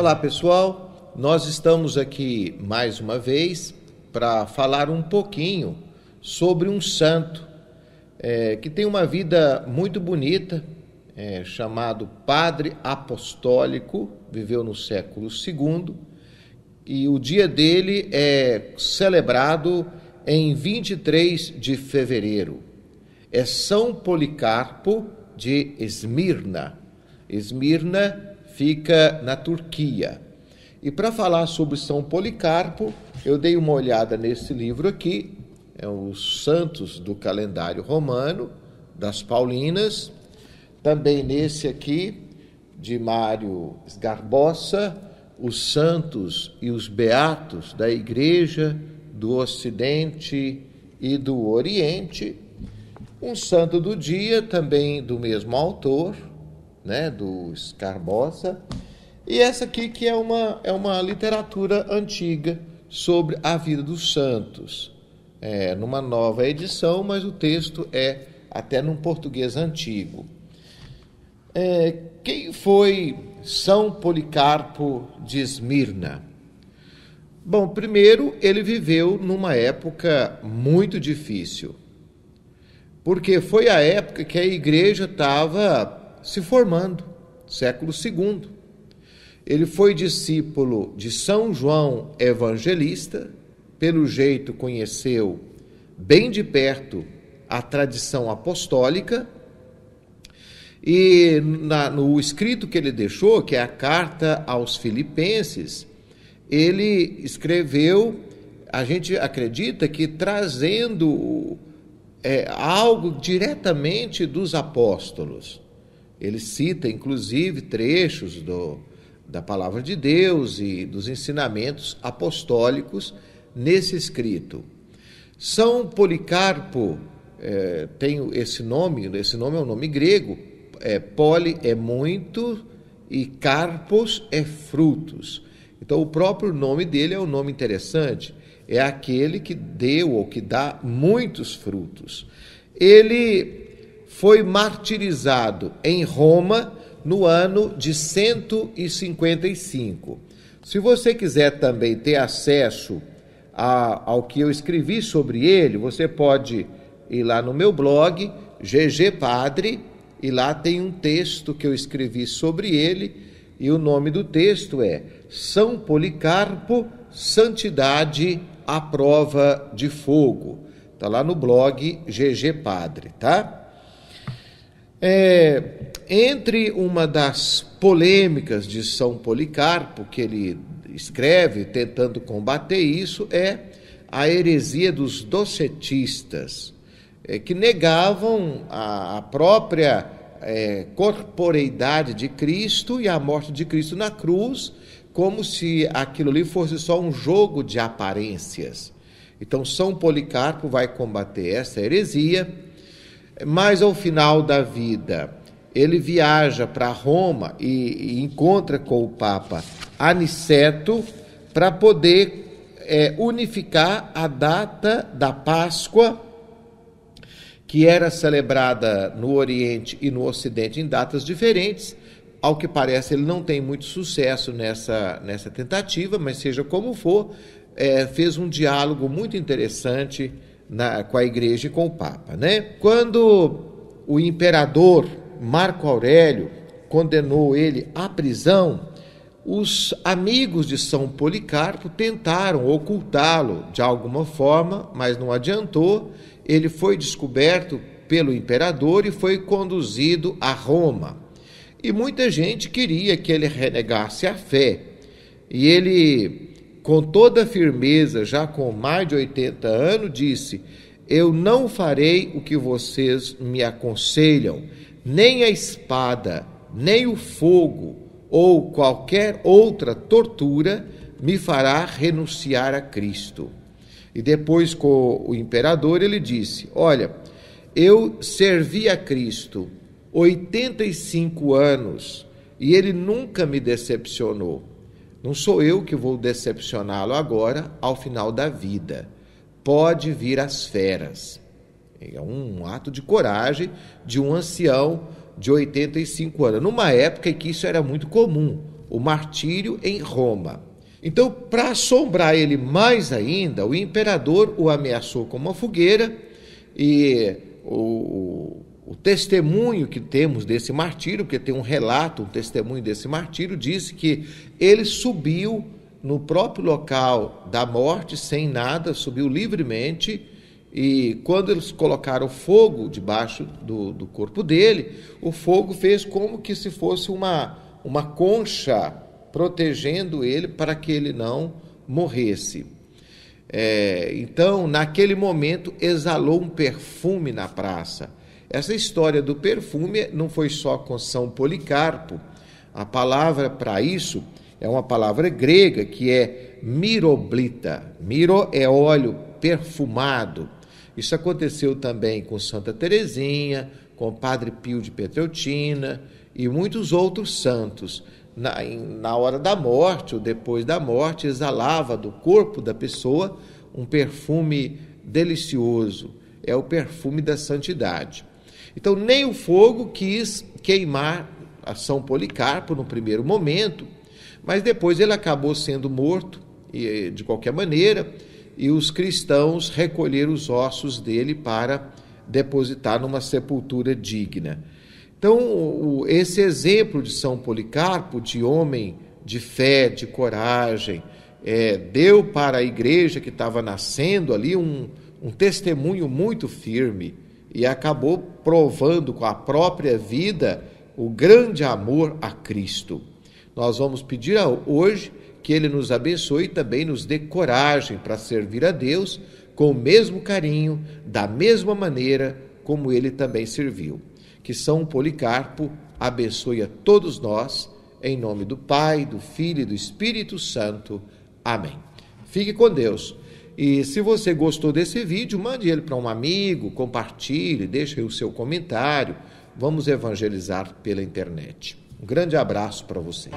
Olá pessoal, nós estamos aqui mais uma vez para falar um pouquinho sobre um santo é, que tem uma vida muito bonita, é, chamado Padre Apostólico, viveu no século II, e o dia dele é celebrado em 23 de fevereiro. É São Policarpo de Esmirna. Esmirna fica na Turquia. E para falar sobre São Policarpo, eu dei uma olhada nesse livro aqui, é os santos do calendário romano, das Paulinas, também nesse aqui, de Mário Garbosa, os santos e os beatos da Igreja do Ocidente e do Oriente, um santo do dia, também do mesmo autor, né, dos Carbossa, e essa aqui que é uma, é uma literatura antiga sobre a vida dos santos, é, numa nova edição, mas o texto é até num português antigo. É, quem foi São Policarpo de Esmirna? Bom, primeiro ele viveu numa época muito difícil, porque foi a época que a igreja estava se formando, século II. Ele foi discípulo de São João Evangelista, pelo jeito conheceu bem de perto a tradição apostólica. E na, no escrito que ele deixou, que é a carta aos Filipenses, ele escreveu, a gente acredita que trazendo é, algo diretamente dos apóstolos. Ele cita, inclusive, trechos do, da palavra de Deus e dos ensinamentos apostólicos nesse escrito. São Policarpo é, tem esse nome, esse nome é um nome grego, é, poli é muito e carpos é frutos. Então o próprio nome dele é um nome interessante, é aquele que deu ou que dá muitos frutos. Ele foi martirizado em Roma no ano de 155. Se você quiser também ter acesso a, ao que eu escrevi sobre ele, você pode ir lá no meu blog, GG Padre, e lá tem um texto que eu escrevi sobre ele, e o nome do texto é São Policarpo, Santidade à Prova de Fogo. Está lá no blog GG Padre, tá? É, entre uma das polêmicas de São Policarpo, que ele escreve tentando combater isso, é a heresia dos docetistas, é, que negavam a, a própria é, corporeidade de Cristo e a morte de Cristo na cruz, como se aquilo ali fosse só um jogo de aparências. Então, São Policarpo vai combater essa heresia mas ao final da vida, ele viaja para Roma e, e, encontra com o Papa Aniceto para poder é, unificar a data da Páscoa, que era celebrada no Oriente e no Ocidente em datas diferentes. Ao que parece, ele não tem muito sucesso nessa, nessa tentativa, mas seja como for, é, fez um diálogo muito interessante na, com a igreja e com o Papa. Né? Quando o imperador Marco Aurélio condenou ele à prisão, os amigos de São Policarpo tentaram ocultá-lo de alguma forma, mas não adiantou. Ele foi descoberto pelo imperador e foi conduzido a Roma. E muita gente queria que ele renegasse a fé. E ele com toda firmeza, já com mais de 80 anos, disse: Eu não farei o que vocês me aconselham, nem a espada, nem o fogo ou qualquer outra tortura me fará renunciar a Cristo. E depois com o imperador ele disse: Olha, eu servi a Cristo 85 anos e ele nunca me decepcionou. Não sou eu que vou decepcioná-lo agora, ao final da vida. Pode vir as feras. É um ato de coragem de um ancião de 85 anos, numa época em que isso era muito comum, o martírio em Roma. Então, para assombrar ele mais ainda, o imperador o ameaçou com uma fogueira e o, o testemunho que temos desse martírio, porque tem um relato, um testemunho desse martírio, disse que ele subiu no próprio local da morte, sem nada, subiu livremente. E quando eles colocaram fogo debaixo do, do corpo dele, o fogo fez como que se fosse uma, uma concha protegendo ele para que ele não morresse. É, então, naquele momento, exalou um perfume na praça. Essa história do perfume não foi só com São Policarpo. A palavra para isso é uma palavra grega que é miroblita. Miro é óleo perfumado. Isso aconteceu também com Santa Teresinha, com Padre Pio de Petreutina e muitos outros santos. Na, na hora da morte ou depois da morte, exalava do corpo da pessoa um perfume delicioso. É o perfume da santidade. Então, nem o fogo quis queimar a São Policarpo no primeiro momento, mas depois ele acabou sendo morto, e, eh, de qualquer maneira, e os cristãos recolheram os ossos dele para depositar numa sepultura digna. Então, esse exemplo de São Policarpo, de homem de fé, de coragem, é, deu para a igreja que estava nascendo ali um, um testemunho muito firme e acabou provando com a própria vida o grande amor a Cristo. Nós vamos pedir hoje que Ele nos abençoe e também nos dê coragem para servir a Deus com o mesmo carinho, da mesma maneira como Ele também serviu. Que São Policarpo abençoe a todos nós, em nome do Pai, do Filho e do Espírito Santo. Amém. Fique com Deus. E se você gostou desse vídeo, mande ele para um amigo, compartilhe, deixe o seu comentário. Vamos evangelizar pela internet. Um grande abraço para você.